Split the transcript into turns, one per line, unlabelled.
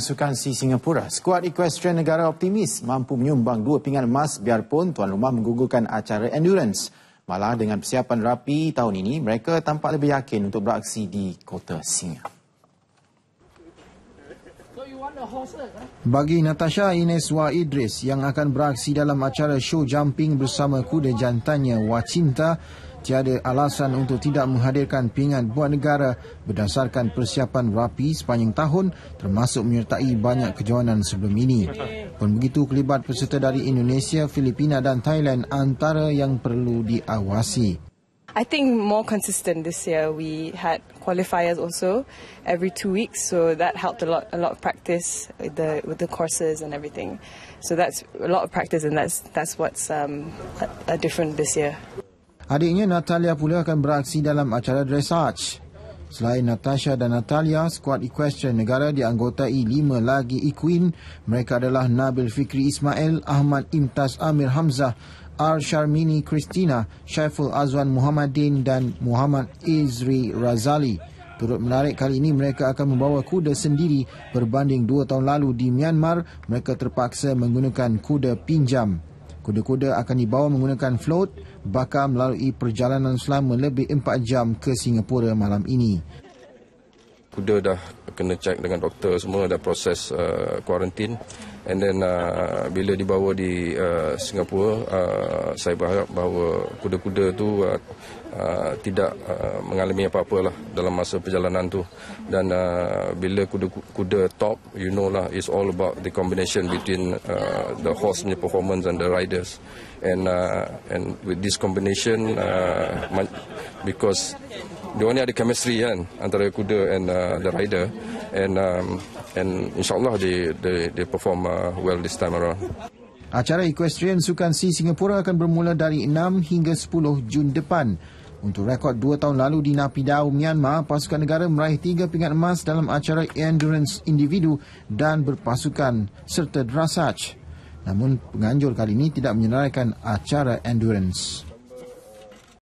Pasukan si Singapura, skuad equestrian negara optimis mampu menyumbang dua pingat emas biarpun tuan rumah menggugurkan acara endurance. Malah dengan persiapan rapi tahun ini, mereka tampak lebih yakin untuk beraksi di Kota Singapura. Eh? Bagi Natasha Ines Wa Idris yang akan beraksi dalam acara show jumping bersama kuda jantannya Wacinta, tiada alasan untuk tidak menghadirkan pingat buat negara berdasarkan persiapan rapi sepanjang tahun termasuk menyertai banyak kejohanan sebelum ini. Pun begitu kelibat peserta dari Indonesia, Filipina dan Thailand antara yang perlu diawasi. I think more consistent this year. We had qualifiers also every two weeks, so that helped a lot. A lot of
practice with the with the courses and everything. So that's a lot of practice, and that's that's what's um, a, a different this year.
Adiknya Natalia pula akan beraksi dalam acara dressage. Selain Natasha dan Natalia, skuad equestrian negara dianggotai lima lagi equine. Mereka adalah Nabil Fikri Ismail, Ahmad Imtas Amir Hamzah, R. Sharmini Christina, Syaiful Azwan Muhammadin dan Muhammad Izri Razali. Turut menarik kali ini mereka akan membawa kuda sendiri berbanding dua tahun lalu di Myanmar mereka terpaksa menggunakan kuda pinjam. Kuda-kuda akan dibawa menggunakan float bakal melalui perjalanan selama lebih empat jam ke Singapura malam ini
kuda dah kena check dengan doktor semua dah proses uh, kuarantin uh, and then uh, bila dibawa di uh, Singapura uh, saya berharap bahawa kuda-kuda tu uh, uh, tidak uh, mengalami apa-apalah dalam masa perjalanan tu dan uh, bila kuda-kuda top you know lah it's all about the combination between uh, the horse punya performance and the riders and uh, and with this combination uh, because dia ni ada chemistry kan antara kuda and uh, the rider and um, and insyaallah they they they perform uh, well this time around.
Acara equestrian Sukan Si Singapura akan bermula dari 6 hingga 10 Jun depan. Untuk rekod 2 tahun lalu di Napidau, Myanmar, pasukan negara meraih 3 pingat emas dalam acara endurance individu dan berpasukan serta dressage. Namun penganjur kali ini tidak menyenaraikan acara endurance.